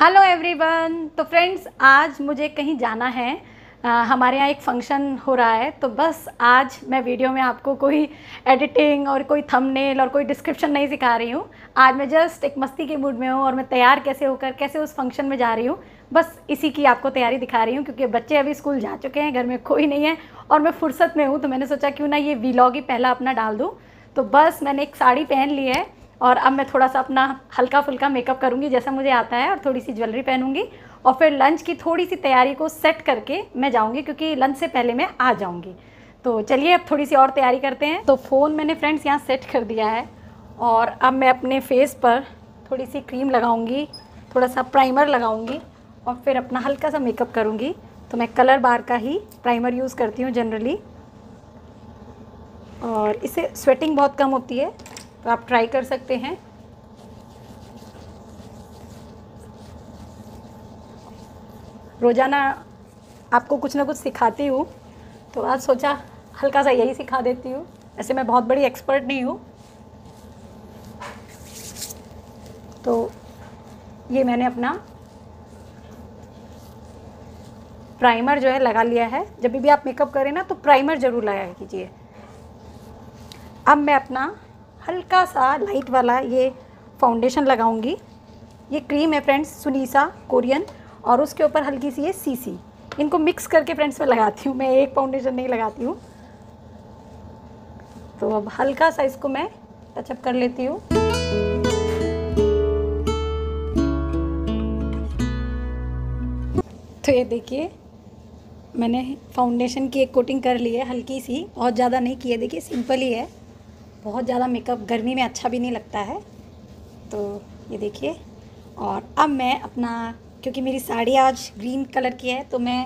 hello everyone तो friends आज मुझे कहीं जाना है आ, हमारे यहाँ एक फंक्शन हो रहा है तो बस आज मैं वीडियो में आपको कोई एडिटिंग और कोई थंबनेल और कोई डिस्क्रिप्शन नहीं सिखा रही हूँ आज मैं जस्ट एक मस्ती के मूड में हूँ और मैं तैयार कैसे होकर कैसे उस फंक्शन में जा रही हूँ बस इसी की आपको तैयारी दिखा रही हूँ क्योंकि बच्चे अभी स्कूल जा चुके हैं घर में कोई नहीं है और मैं फुर्सत में हूँ तो मैंने सोचा क्यों ना ये वीलॉग ही पहला अपना डाल दूँ तो बस मैंने एक साड़ी पहन ली है और अब मैं थोड़ा सा अपना हल्का फुल्का मेकअप करूँगी जैसा मुझे आता है और थोड़ी सी ज्वेलरी पहनूँगी और फिर लंच की थोड़ी सी तैयारी को सेट करके मैं जाऊँगी क्योंकि लंच से पहले मैं आ जाऊँगी तो चलिए अब थोड़ी सी और तैयारी करते हैं तो फ़ोन मैंने फ्रेंड्स यहाँ सेट कर दिया है और अब मैं अपने फेस पर थोड़ी सी क्रीम लगाऊँगी थोड़ा सा प्राइमर लगाऊँगी और फिर अपना हल्का सा मेकअप करूँगी तो मैं कलर बार का ही प्राइमर यूज़ करती हूँ जनरली और इससे स्वेटिंग बहुत कम होती है तो आप ट्राई कर सकते हैं रोज़ाना आपको कुछ ना कुछ सिखाती हूँ तो आज सोचा हल्का सा यही सिखा देती हूँ ऐसे मैं बहुत बड़ी एक्सपर्ट नहीं हूँ तो ये मैंने अपना प्राइमर जो है लगा लिया है जब भी आप मेकअप करें ना तो प्राइमर ज़रूर लगाया कीजिए अब मैं अपना हल्का सा लाइट वाला ये फाउंडेशन लगाऊंगी ये क्रीम है फ्रेंड्स सुनीसा कोरियन और उसके ऊपर हल्की सी ये सीसी इनको मिक्स करके फ्रेंड्स मैं लगाती हूँ मैं एक फाउंडेशन नहीं लगाती हूँ तो अब हल्का सा इसको मैं टचअप कर लेती हूँ तो ये देखिए मैंने फाउंडेशन की एक कोटिंग कर ली है हल्की सी बहुत ज़्यादा नहीं की है देखिए सिंपल ही है बहुत ज़्यादा मेकअप गर्मी में अच्छा भी नहीं लगता है तो ये देखिए और अब मैं अपना क्योंकि मेरी साड़ी आज ग्रीन कलर की है तो मैं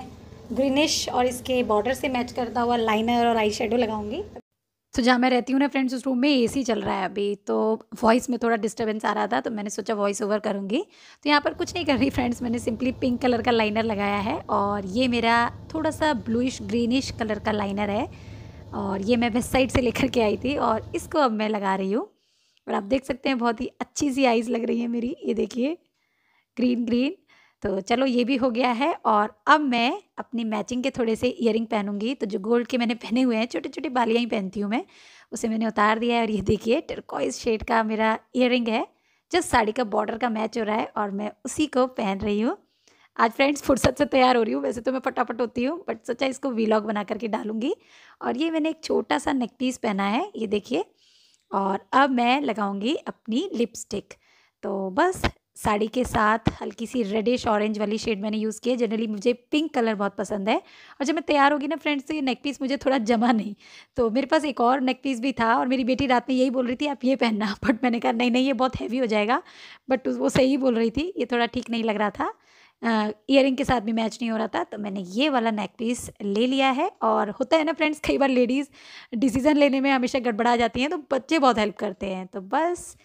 ग्रीनिश और इसके बॉर्डर से मैच करता हुआ लाइनर और आई शेडो लगाऊंगी तो जहाँ मैं रहती हूँ ना फ्रेंड्स उस रूम में एसी चल रहा है अभी तो वॉइस में थोड़ा डिस्टर्बेंस आ रहा था तो मैंने सोचा वॉइस ओवर करूँगी तो यहाँ पर कुछ नहीं कर रही फ्रेंड्स मैंने सिंपली पिंक कलर का लाइनर लगाया है और ये मेरा थोड़ा सा ब्लूइश ग्रीनिश कलर का लाइनर है और ये मैं वेबसाइट से लेकर के आई थी और इसको अब मैं लगा रही हूँ और आप देख सकते हैं बहुत ही अच्छी सी आइज़ लग रही है मेरी ये देखिए ग्रीन ग्रीन तो चलो ये भी हो गया है और अब मैं अपनी मैचिंग के थोड़े से इयरिंग पहनूंगी तो जो गोल्ड के मैंने पहने हुए हैं छोटे छोटे बालियाँ ही पहनती हूँ मैं उसे मैंने उतार दिया है और ये देखिए टर्कॉइज शेड का मेरा इयरिंग है जस्ट साड़ी का बॉर्डर का मैच हो रहा है और मैं उसी को पहन रही हूँ आज फ्रेंड्स फुर्सत से तैयार हो रही हूँ वैसे तो मैं फटाफट होती हूँ बट सोचा इसको वीलॉग बना करके डालूंगी और ये मैंने एक छोटा सा नेक पीस पहना है ये देखिए और अब मैं लगाऊंगी अपनी लिपस्टिक तो बस साड़ी के साथ हल्की सी रेडिश ऑरेंज वाली शेड मैंने यूज़ की है जनरली मुझे पिंक कलर बहुत पसंद है और जब मैं तैयार होगी ना फ्रेंड्स तो ये नेक पीस मुझे थोड़ा जमा नहीं तो मेरे पास एक और नेक पीस भी था और मेरी बेटी रात में यही बोल रही थी आप ये पहनना बट मैंने कहा नहीं नहीं ये बहुत हैवी हो जाएगा बट वो सही बोल रही थी ये थोड़ा ठीक नहीं लग रहा था ईयर के साथ भी मैच नहीं हो रहा था तो मैंने ये वाला नेक पीस ले लिया है और होता है ना फ्रेंड्स कई बार लेडीज़ डिसीज़न लेने में हमेशा गड़बड़ा जाती हैं तो बच्चे बहुत हेल्प करते हैं तो बस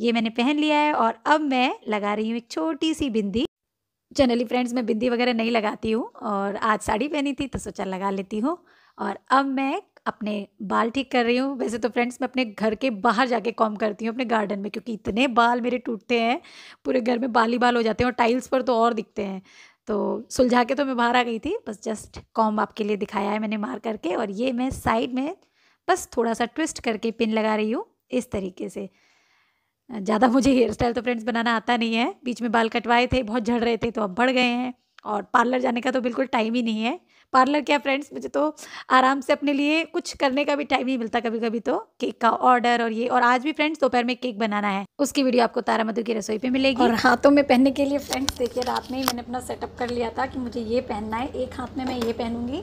ये मैंने पहन लिया है और अब मैं लगा रही हूँ एक छोटी सी बिंदी जनरली फ्रेंड्स मैं बिंदी वगैरह नहीं लगाती हूँ और आज साड़ी पहनी थी तो सोचा लगा लेती हूँ और अब मैं अपने बाल ठीक कर रही हूँ वैसे तो फ्रेंड्स मैं अपने घर के बाहर जाके कॉम करती हूँ अपने गार्डन में क्योंकि इतने बाल मेरे टूटते हैं पूरे घर में बाल ही बाल हो जाते हैं और टाइल्स पर तो और दिखते हैं तो सुलझा के तो मैं बाहर आ गई थी बस जस्ट कॉम आपके लिए दिखाया है मैंने मार करके और ये मैं साइड में बस थोड़ा सा ट्विस्ट करके पिन लगा रही हूँ इस तरीके से ज़्यादा मुझे हेयर स्टाइल तो फ्रेंड्स बनाना आता नहीं है बीच में बाल कटवाए थे बहुत झड़ रहे थे तो अब बढ़ गए हैं और पार्लर जाने का तो बिल्कुल टाइम ही नहीं है पार्लर क्या फ्रेंड्स मुझे तो आराम से अपने लिए कुछ करने का भी टाइम नहीं मिलता कभी कभी तो केक का ऑर्डर और ये और आज भी फ्रेंड्स दोपहर में केक बनाना है उसकी वीडियो आपको तारा मधु की रसोई पे मिलेगी और हाथों में पहनने के लिए फ्रेंड्स देखिए रात में ही मैंने अपना सेटअप कर लिया था कि मुझे ये पहनना है एक हाथ में मैं ये पहनूंगी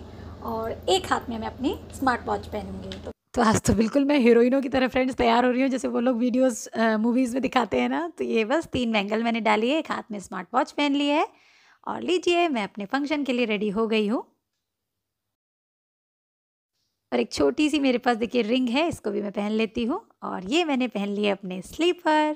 और एक हाथ में मैं अपनी स्मार्ट वॉच पहनूंगी तो तो आज तो बिल्कुल मैं हीरोइनों की तरह फ्रेंड्स तैयार हो रही हूँ जैसे वो लोग वीडियोस मूवीज़ में दिखाते हैं ना तो ये बस तीन बैंगल मैंने डाली है एक हाथ में स्मार्ट वॉच पहन ली है और लीजिए मैं अपने फंक्शन के लिए रेडी हो गई हूँ और एक छोटी सी मेरे पास देखिए रिंग है इसको भी मैं पहन लेती हूँ और ये मैंने पहन लिया अपने स्लीपर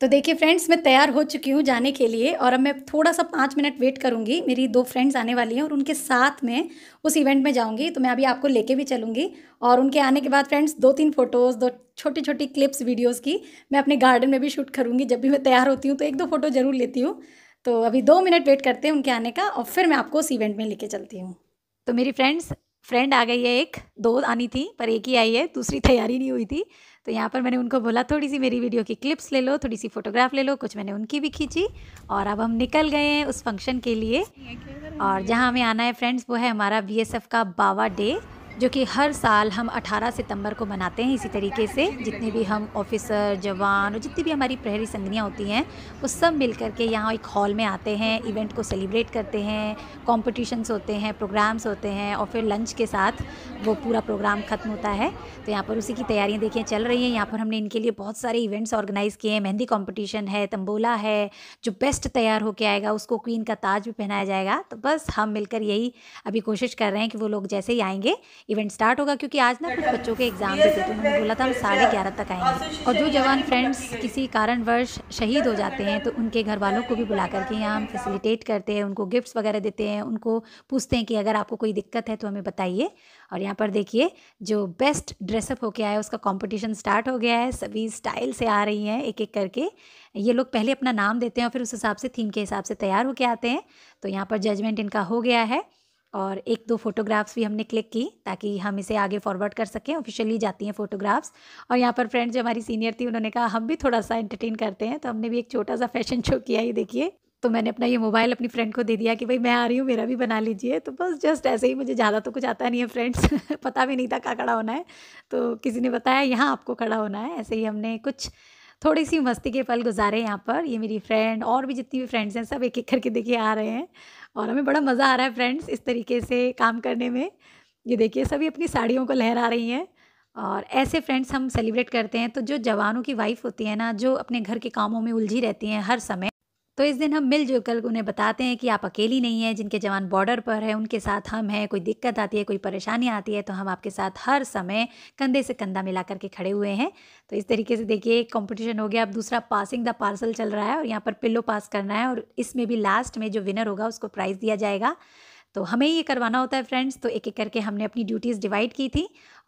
तो देखिए फ्रेंड्स मैं तैयार हो चुकी हूँ जाने के लिए और अब मैं थोड़ा सा पाँच मिनट वेट करूँगी मेरी दो फ्रेंड्स आने वाली हैं और उनके साथ में उस इवेंट में जाऊँगी तो मैं अभी आपको लेके भी चलूँगी और उनके आने के बाद फ्रेंड्स दो तीन फ़ोटोज़ दो छोटी छोटी क्लिप्स वीडियोज़ की मैं अपने गार्डन में भी शूट करूँगी जब भी मैं तैयार होती हूँ तो एक दो फ़ोटो ज़रूर लेती हूँ तो अभी दो मिनट वेट करते हैं उनके आने का और फिर मैं आपको उस इवेंट में लेके चलती हूँ तो मेरी फ्रेंड्स फ्रेंड आ गई है एक दो आनी थी पर एक ही आई है दूसरी तैयारी नहीं हुई थी तो यहाँ पर मैंने उनको बोला थोड़ी सी मेरी वीडियो की क्लिप्स ले लो थोड़ी सी फोटोग्राफ ले लो कुछ मैंने उनकी भी खींची और अब हम निकल गए हैं उस फंक्शन के लिए और जहाँ हमें आना है फ्रेंड्स वो है हमारा बी का बाबा डे जो कि हर साल हम 18 सितंबर को मनाते हैं इसी तरीके से जितने भी हम ऑफिसर जवान और जितनी भी हमारी प्रहरी संगनियाँ होती हैं वो सब मिल कर के यहाँ एक हॉल में आते हैं इवेंट को सेलिब्रेट करते हैं कॉम्पिटिशन्स होते हैं प्रोग्राम्स होते हैं और फिर लंच के साथ वो पूरा प्रोग्राम ख़त्म होता है तो यहाँ पर उसी की तैयारियाँ देखिए चल रही हैं यहाँ पर हमने इनके लिए बहुत सारे इवेंट्स ऑर्गेनाइज़ किए हैं मेहंदी कॉम्पिटिशन है तंबोला है जो बेस्ट तैयार होकर आएगा उसको क्वीन का ताज भी पहनाया जाएगा तो बस हम मिलकर यही अभी कोशिश कर रहे हैं कि वो लोग जैसे ही आएंगे इवेंट स्टार्ट होगा क्योंकि आज ना कुछ बच्चों के एग्ज़ाम देते थे उन्होंने बोला था हम साढ़े ग्यारह तक आएंगे और जो जवान फ्रेंड्स किसी कारणवश शहीद हो जाते हैं तो उनके घर वालों को भी बुला करके यहाँ हम फैसिलिटेट करते हैं उनको गिफ्ट्स वगैरह देते हैं उनको पूछते हैं कि अगर आपको कोई दिक्कत है तो हमें बताइए और यहाँ पर देखिए जो बेस्ट ड्रेसअप होके आया उसका कॉम्पिटिशन स्टार्ट हो गया है सभी स्टाइल से आ रही हैं एक एक करके ये लोग पहले अपना नाम देते हैं और फिर उस हिसाब से थीम के हिसाब से तैयार होके आते हैं तो यहाँ पर जजमेंट इनका हो गया है और एक दो फोटोग्राफ्स भी हमने क्लिक की ताकि हम इसे आगे फॉरवर्ड कर सकें ऑफिशियली जाती हैं फोटोग्राफ्स और यहाँ पर फ्रेंड जो हमारी सीनियर थी उन्होंने कहा हम भी थोड़ा सा एंटरटेन करते हैं तो हमने भी एक छोटा सा फैशन शो किया ये देखिए तो मैंने अपना ये मोबाइल अपनी फ्रेंड को दे दिया कि भाई मैं आ रही हूँ मेरा भी बना लीजिए तो बस जस्ट ऐसे ही मुझे ज़्यादा तो कुछ आता नहीं है फ्रेंड्स पता भी नहीं था कहाँ खड़ा होना है तो किसी ने बताया यहाँ आपको खड़ा होना है ऐसे ही हमने कुछ थोड़ी सी मस्ती के पल गुजारे यहाँ पर ये मेरी फ्रेंड और भी जितनी भी फ्रेंड्स हैं सब एक एक करके देखिए आ रहे हैं और हमें बड़ा मज़ा आ रहा है फ्रेंड्स इस तरीके से काम करने में ये देखिए सभी अपनी साड़ियों को लहरा रही हैं और ऐसे फ्रेंड्स हम सेलिब्रेट करते हैं तो जो जवानों की वाइफ होती है ना जो अपने घर के कामों में उलझी रहती हैं हर समय तो इस दिन हम मिलजुल कर उन्हें बताते हैं कि आप अकेली नहीं हैं जिनके जवान बॉर्डर पर हैं उनके साथ हम हैं कोई दिक्कत आती है कोई परेशानी आती है तो हम आपके साथ हर समय कंधे से कंधा मिला करके खड़े हुए हैं तो इस तरीके से देखिए एक कॉम्पिटिशन हो गया अब दूसरा पासिंग द पार्सल चल रहा है और यहाँ पर पिल्लो पास करना है और इसमें भी लास्ट में जो विनर होगा उसको प्राइज़ दिया जाएगा तो हमें ये करवाना होता है फ्रेंड्स तो एक एक करके हमने अपनी ड्यूटीज़ डिवाइड की थी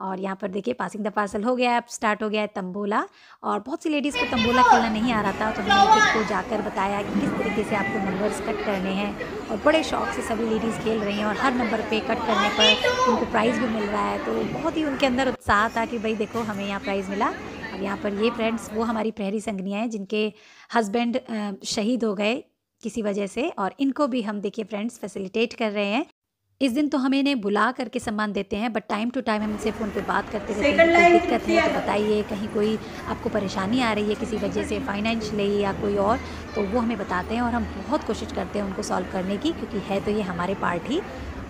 और यहाँ पर देखिए पासिंग द पार्सल हो गया अब स्टार्ट हो गया है तंबोला और बहुत सी लेडीज़ को तंबोला खेलना नहीं आ रहा था तो मैंने एक को जाकर बताया कि किस तरीके से आपको नंबर्स कट करने हैं और बड़े शौक से सभी लेडीज़ खेल रही हैं और हर नंबर पर कट करने पर उनको प्राइज़ भी मिल रहा है तो बहुत ही उनके अंदर उत्साह था कि भाई देखो हमें यहाँ प्राइज़ मिला और यहाँ पर ये फ्रेंड्स वो हमारी प्रहरी संगनियाँ हैं जिनके हस्बैंड शहीद हो गए किसी वजह से और इनको भी हम देखिए फ्रेंड्स फैसिलिटेट कर रहे हैं इस दिन तो हमें इन्हें बुला करके सम्मान देते हैं बट टाइम टू टाइम हम इनसे फ़ोन पे बात करते रहते हैं कोई दिक्कत है तो बताइए कहीं कोई आपको परेशानी आ रही है किसी वजह से फाइनेंशली या कोई और तो वो हमें बताते हैं और हम बहुत कोशिश करते हैं उनको सॉल्व करने की क्योंकि है तो ये हमारे पार्ट ही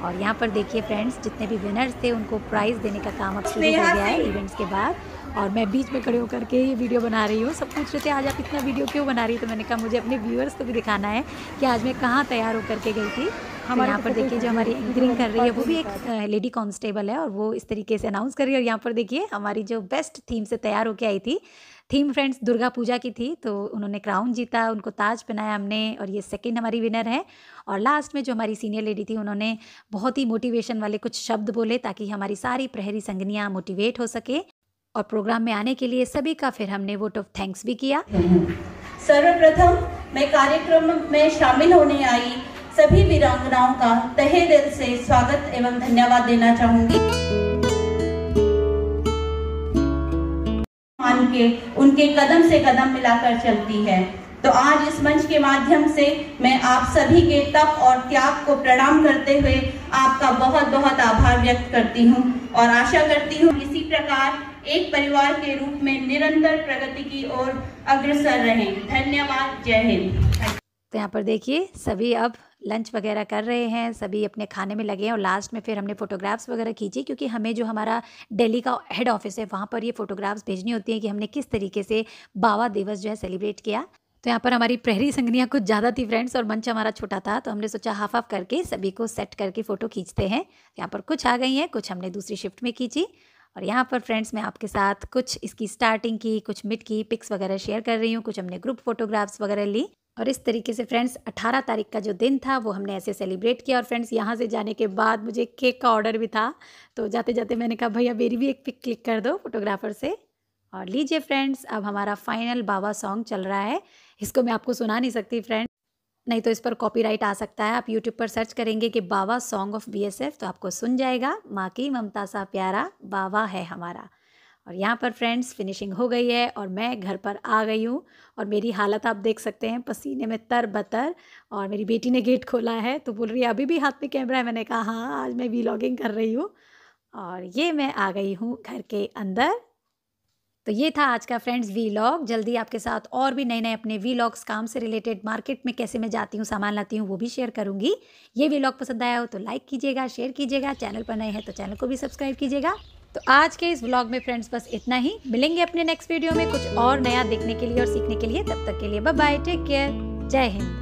और यहाँ पर देखिए फ्रेंड्स जितने भी विनर्स थे उनको प्राइज़ देने का काम अब शुरू हो गया है इवेंट्स के बाद और मैं बीच में खड़े होकर के ये वीडियो बना रही हूँ सब पूछ रहे थे आज आप इतना वीडियो क्यों बना रही है तो मैंने कहा मुझे अपने व्यूअर्स को भी दिखाना है कि आज मैं कहाँ तैयार होकर के गई थी तो हम यहाँ तो पर देखिए जो हमारी एंकरिंग कर रही है वो भी एक लेडी कांस्टेबल है और वो इस तरीके से अनाउंस कर रही है और यहाँ पर देखिए हमारी जो बेस्ट थीम से तैयार होकर आई थी थीम फ्रेंड्स दुर्गा पूजा की थी तो उन्होंने क्राउन जीता उनको ताज पहनाया हमने और ये सेकंड हमारी विनर है और लास्ट में जो हमारी सीनियर लेडी थी उन्होंने बहुत ही मोटिवेशन वाले कुछ शब्द बोले ताकि हमारी सारी प्रहरी संगनियाँ मोटिवेट हो सके और प्रोग्राम में आने के लिए सभी का फिर हमने वोट ऑफ थैंक्स भी किया सर्वप्रथम मैं कार्यक्रम में शामिल होने आई सभी वीरांगनाओं का तहे दिल से स्वागत एवं धन्यवाद देना चाहूंगी मान के उनके कदम से कदम मिलाकर चलती है तो आज इस मंच के माध्यम से मैं आप सभी के तप और त्याग को प्रणाम करते हुए आपका बहुत बहुत आभार व्यक्त करती हूँ और आशा करती हूँ इसी प्रकार एक परिवार के रूप में निरंतर प्रगति की ओर अग्रसर रहें धन्यवाद जय हिंद तो यहाँ पर देखिए सभी अब लंच वगैरह कर रहे हैं सभी अपने खाने में लगे हैं और लास्ट में फिर हमने फ़ोटोग्राफ्स वगैरह खींची क्योंकि हमें जो हमारा दिल्ली का हेड ऑफिस है वहाँ पर ये फ़ोटोग्राफ्स भेजनी होती है कि हमने किस तरीके से बाबा दिवस जो है सेलिब्रेट किया तो यहाँ पर हमारी प्रहरी संगनियाँ कुछ ज़्यादा थी फ्रेंड्स और मंच हमारा छोटा था तो हमने सोचा हाफ हाफ करके सभी को सेट करके फ़ोटो खींचते हैं यहाँ पर कुछ आ गई हैं कुछ हमने दूसरी शिफ्ट में खींची और यहाँ पर फ्रेंड्स मैं आपके साथ कुछ इसकी स्टार्टिंग की कुछ मिड की पिक्स वगैरह शेयर कर रही हूँ कुछ हमने ग्रुप फोटोग्राफ्स वगैरह ली और इस तरीके से फ्रेंड्स 18 तारीख का जो दिन था वो हमने ऐसे सेलिब्रेट किया और फ्रेंड्स यहाँ से जाने के बाद मुझे केक का ऑर्डर भी था तो जाते जाते मैंने कहा भैया मेरी भी एक पिक क्लिक कर दो फोटोग्राफर से और लीजिए फ्रेंड्स अब हमारा फाइनल बाबा सॉन्ग चल रहा है इसको मैं आपको सुना नहीं सकती फ्रेंड्स नहीं तो इस पर कॉपीराइट आ सकता है आप यूट्यूब पर सर्च करेंगे कि बाबा सॉन्ग ऑफ बीएसएफ तो आपको सुन जाएगा माँ की ममता सा प्यारा बाबा है हमारा और यहाँ पर फ्रेंड्स फिनिशिंग हो गई है और मैं घर पर आ गई हूँ और मेरी हालत आप देख सकते हैं पसीने में तर बतर और मेरी बेटी ने गेट खोला है तो बोल रही है अभी भी हाथ में कैमरा है मैंने कहा हाँ आज मैं वी कर रही हूँ और ये मैं आ गई हूँ घर के अंदर तो ये था आज का फ्रेंड्स वी जल्दी आपके साथ और भी नए नए अपने वी काम से रिलेटेड मार्केट में कैसे मैं जाती हूँ सामान लाती हूँ वो भी शेयर करूँगी ये वी पसंद आया हो तो लाइक कीजिएगा शेयर कीजिएगा चैनल पर नए हैं तो चैनल को भी सब्सक्राइब कीजिएगा तो आज के इस व्लॉग में फ्रेंड्स बस इतना ही मिलेंगे अपने नेक्स्ट वीडियो में कुछ और नया देखने के लिए और सीखने के लिए तब तक के लिए बाय बाय टेक केयर जय हिंद